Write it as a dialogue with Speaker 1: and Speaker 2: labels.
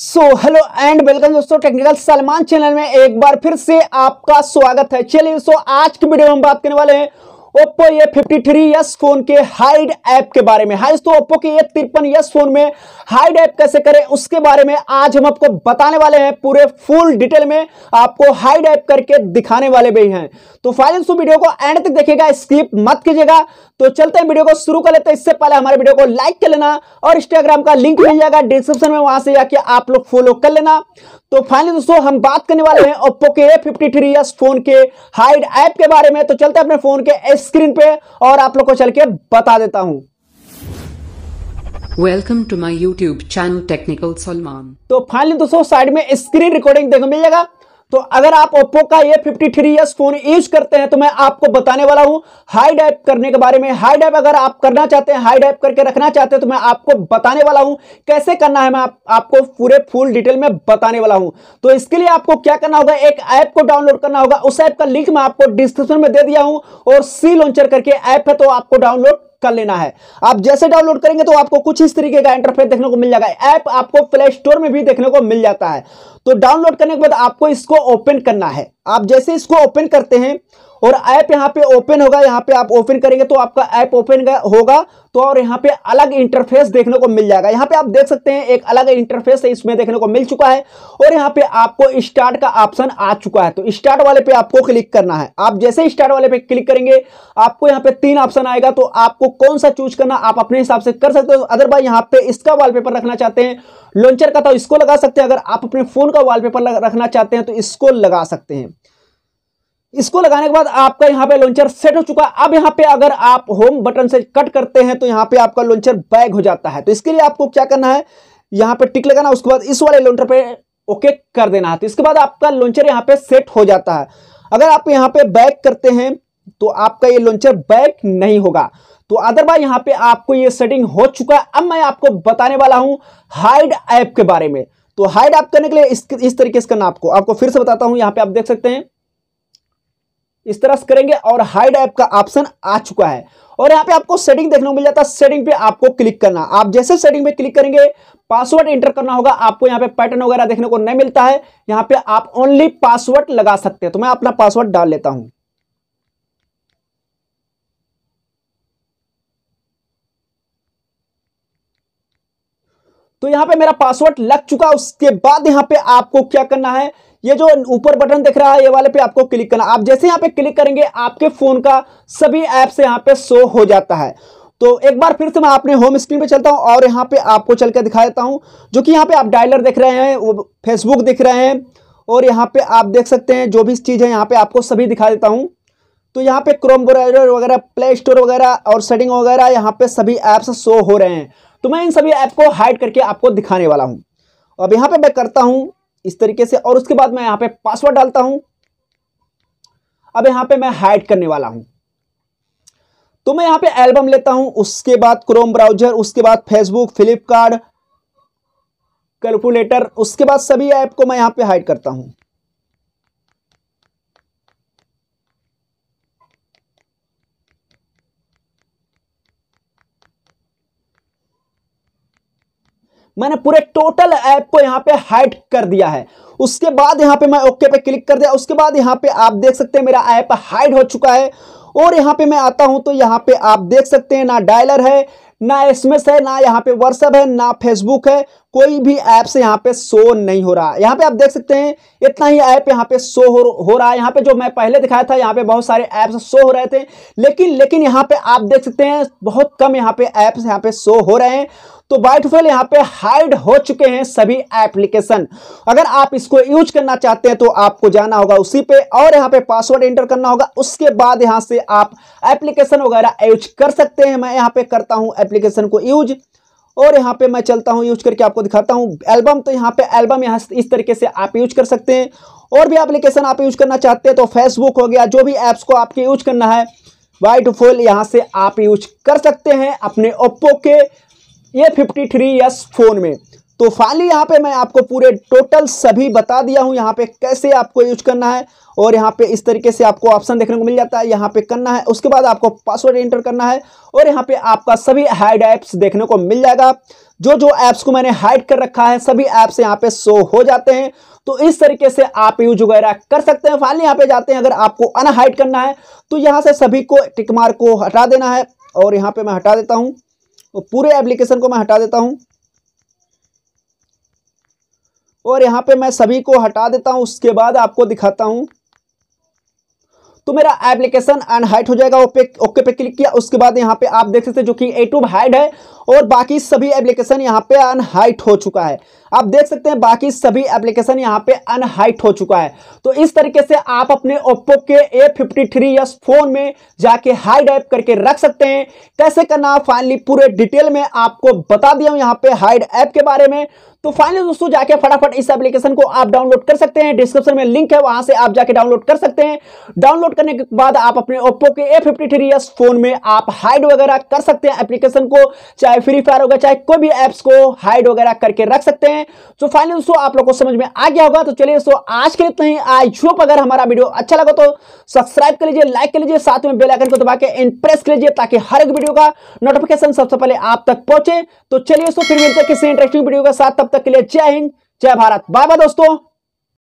Speaker 1: so hello and welcome दोस्तों technical Salman channel में एक बार फिर से आपका स्वागत है चलिए दोस्तों आज की वीडियो में हम बात करने वाले हैं Oppo fifty three s phone के हाइड ऐप के बारे में हाँ तो ओप्पो के ए तिरपन यस फोन में हाइड ऐप कैसे करें उसके बारे में आज हम आपको बताने वाले हैं पूरे फुल डिटेल में आपको हाइड ऐप करके दिखाने वाले भी हैं तो फाइनल वीडियो को एंड तक देखिएगा स्किप मत कीजिएगा तो चलते हैं वीडियो को शुरू कर लेते हैं इससे पहले हमारे वीडियो को लाइक कर लेना और इंस्टाग्राम का लिंक मिल जाएगा डिस्क्रिप्शन में वहां से जाके आप लोग फॉलो कर लेना तो फाइनली दोस्तों हम बात करने वाले हैं ओप्पो के फिफ्टी थ्री फोन के हाइड ऐप के बारे में तो चलते हैं अपने फोन के एस स्क्रीन पे और आप लोग को चल के बता देता हूँ welcome to my YouTube channel technical Salman तो फाइनली दोस्तों साइड में स्क्रीन रिकॉर्डिंग देखो मिल जाएगा तो अगर आप ओप्पो का ये फिफ्टी थ्री फोन यूज करते हैं तो मैं आपको बताने वाला हूं हाई डाइप करने के बारे में हाई डाइप अगर आप करना चाहते हैं हाई डाइप करके रखना चाहते हैं तो मैं आपको बताने वाला हूं कैसे करना है मैं आप, आपको पूरे फुल डिटेल में बताने वाला हूं तो इसके लिए आपको क्या करना होगा एक ऐप को डाउनलोड करना होगा उस ऐप का लिंक मैं आपको डिस्क्रिप्शन में दे दिया हूं और सी लॉन्चर करके ऐप है तो आपको डाउनलोड कर लेना है आप जैसे डाउनलोड करेंगे तो आपको कुछ इस तरीके का इंटरफेस देखने को मिल जाएगा ऐप आपको प्ले स्टोर में भी देखने को मिल जाता है तो डाउनलोड करने के बाद आपको इसको ओपन करना है आप जैसे इसको ओपन करते हैं और ऐप यहाँ पे ओपन होगा यहाँ पे आप ओपन करेंगे तो आपका ऐप ओपन होगा तो और यहाँ पे अलग इंटरफेस देखने को मिल जाएगा यहाँ पे आप देख सकते हैं एक अलग इंटरफेस है इसमें देखने को मिल चुका है और यहाँ पे आपको स्टार्ट का ऑप्शन आ चुका है तो स्टार्ट वाले पे आपको क्लिक करना है आप जैसे स्टार्ट वाले पे क्लिक करेंगे आपको यहाँ पे तीन ऑप्शन आएगा तो आपको कौन सा चूज करना आप अपने हिसाब से कर सकते हो अदरवाइज यहाँ पे इसका वॉलपेपर रखना चाहते हैं लॉन्चर का तो इसको लगा सकते हैं अगर आप अपने फोन का वॉलपेपर रखना चाहते हैं तो इसको लगा सकते हैं इसको लगाने के बाद आपका यहां पे लॉन्चर सेट हो चुका अब यहां पे अगर आप होम बटन से कट करते हैं तो यहां पे आपका लॉन्चर बैग हो जाता है तो इसके लिए आपको क्या करना है यहां पे टिक लगाना उसके बाद इस वाले लॉन्चर पे ओके कर देना है तो इसके बाद आपका लॉन्चर यहाँ पे सेट हो जाता है अगर आप यहाँ पे बैग करते हैं तो आपका ये लॉन्चर बैग नहीं होगा तो अदरवाइज यहां पर आपको ये सेटिंग हो चुका है अब मैं आपको बताने वाला हूं हाइड ऐप के बारे में तो हाइड ऐप करने के लिए इस, इस तरीके से करना आपको आपको फिर से बताता हूं यहाँ पे आप देख सकते हैं इस तरह से करेंगे और हाइड ऐप का ऑप्शन आ चुका है और यहाँ पे आपको सेटिंग देखने को मिल जाता है सेटिंग पे आपको क्लिक करना आप जैसे सेटिंग पे क्लिक करेंगे पासवर्ड एंटर करना होगा आपको यहाँ पे पैटर्न वगैरह देखने को नहीं मिलता है यहाँ पे आप ओनली पासवर्ड लगा सकते हैं तो मैं अपना पासवर्ड डाल लेता हूं तो यहां पे मेरा पासवर्ड लग चुका उसके बाद यहां पे आपको क्या करना है ये जो ऊपर बटन दिख रहा है ये वाले पे आपको क्लिक करना आप जैसे यहाँ पे क्लिक करेंगे आपके फोन का सभी ऐप्स यहाँ पे शो हो जाता है तो एक बार फिर से मैं अपने होम स्क्रीन पे चलता हूँ और यहाँ पे आपको चल के दिखा देता हूँ जो कि यहाँ पे आप डायलर देख रहे हैं फेसबुक दिख रहे हैं और यहाँ पे आप देख सकते हैं जो भी चीज़ है यहाँ पे आपको सभी दिखा देता हूँ तो यहाँ पे क्रोम ब्राउजर वगैरह प्ले स्टोर वगैरह और सेटिंग वगैरह यहाँ पे सभी ऐप्स शो हो रहे हैं तो मैं इन सभी ऐप को हाइड करके आपको दिखाने वाला हूँ अब यहाँ पे मैं करता हूँ इस तरीके से और उसके बाद मैं यहां पे पासवर्ड डालता हूं अब यहां पे मैं हाइड करने वाला हूं तो मैं यहां पे एल्बम लेता हूं उसके बाद क्रोम ब्राउजर उसके बाद फेसबुक फ्लिपकार्ट कैलकुलेटर उसके बाद सभी ऐप को मैं यहां पे हाइड करता हूं मैंने पूरे टोटल ऐप को यहाँ पे हाइड कर दिया है उसके बाद यहाँ पे मैं ओके पे क्लिक कर दिया उसके बाद यहाँ पे आप देख सकते हैं मेरा ऐप हाइड हो चुका है और यहाँ पे मैं आता हूं तो यहाँ पे आप देख सकते हैं ना डायलर है ना एसएमएस है ना यहाँ पे व्हाट्सएप है ना फेसबुक है कोई भी ऐप से यहाँ पे शो नहीं हो रहा यहाँ पे आप देख सकते हैं इतना ही ऐप यहाँ पे शो हो, हो रहा है यहाँ पे जो मैं पहले दिखाया था यहाँ पे बहुत सारे ऐप्स शो हो रहे थे लेकिन लेकिन यहाँ पे आप देख सकते हैं बहुत कम यहाँ पे ऐप्स यहाँ पे शो हो रहे हैं तो बाई यहाँ पे हाइड हो चुके हैं सभी एप्लीकेशन अगर आप इसको यूज करना चाहते हैं तो आपको जाना होगा उसी पे और यहाँ पे पासवर्ड एंटर करना होगा उसके बाद यहाँ से आप एप्लीकेशन वगैरह यूज कर सकते हैं मैं यहाँ पे करता हूँ एप्लीकेशन को यूज और यहाँ पे मैं चलता हूँ यूज करके आपको दिखाता हूँ एल्बम तो यहाँ पे एल्बम यहाँ इस तरीके से आप यूज कर सकते हैं और भी एप्लीकेशन आप यूज करना चाहते हैं तो फेसबुक हो गया जो भी ऐप्स को आपके यूज करना है वाइट फोल यहाँ से आप यूज कर सकते हैं अपने ओप्पो के ये फिफ्टी थ्री फ़ोन में तो फाइनली यहाँ पे मैं आपको पूरे टोटल सभी बता दिया हूँ यहाँ पे कैसे आपको यूज करना है और यहाँ पे इस तरीके से आपको ऑप्शन देखने को मिल जाता है यहाँ पे करना है उसके बाद आपको पासवर्ड एंटर करना है और यहाँ पे आपका सभी हाइड ऐप्स देखने को मिल जाएगा जो जो ऐप्स को मैंने हाइड कर रखा है सभी ऐप्स यहाँ पे शो हो जाते हैं तो इस तरीके से आप यूज वगैरह कर सकते हैं फाइनली यहाँ पे जाते हैं अगर आपको अनहाइड करना है तो यहाँ से सभी को टिकमार को हटा देना है और यहाँ पे मैं हटा देता हूँ पूरे एप्लीकेशन को मैं हटा देता हूँ और यहाँ पे मैं सभी को हटा देता हूं उसके बाद आपको दिखाता हूं तो मेरा एप्लीकेशन अनहाइट हो जाएगा ओके ओके पे क्लिक किया उसके बाद यहां पे आप देख सकते हैं जो कि ए टूब हाइड है और बाकी सभी एप्लीकेशन यहाँ पे अनहाइट हो चुका है आप देख सकते हैं बाकी सभी एप्लीकेशन यहाँ पे अनहाइट हो चुका है तो इस तरीके से आप अपने ओप्पो के A fifty three s phone में जाके हाइड ऐप करके रख सकते हैं कैसे करना फाइनली पूरे डिटेल में आपको बता दिया हूं यहाँ पे हाइड ऐप के बारे में तो फाइनली दोस्तों जाके फटाफट इस एप्लीकेशन को आप डाउनलोड कर सकते हैं डिस्क्रिप्शन में लिंक है वहां से आप जाके डाउनलोड कर सकते हैं डाउनलोड करने के बाद आप अपने ओप्पो के ए फिफ्टी फोन में आप हाइड वगैरह कर सकते हैं एप्लीकेशन को चाहे फ्री फायर होगा चाहे कोई भी एप्स को हाइड वगैरह करके रख सकते हैं तो फाइनली दोस्तों आप लोग को समझ में आ गया होगा तो चलिए दोस्तों आज के लिए इतना ही आई होप अगर हमारा वीडियो अच्छा लगा तो सब्सक्राइब कर लीजिए लाइक कर लीजिए साथ में बेलाइकन को दबा के प्रेस कर लीजिए ताकि हर एक वीडियो का नोटिफिकेशन सबसे पहले आप तक पहुंचे तो चलिए दोस्तों फिर मिलते किसी इंटरेस्टिंग वीडियो के साथ तब तक के लिए जय हिंद जय भारत बाय बाय दोस्तों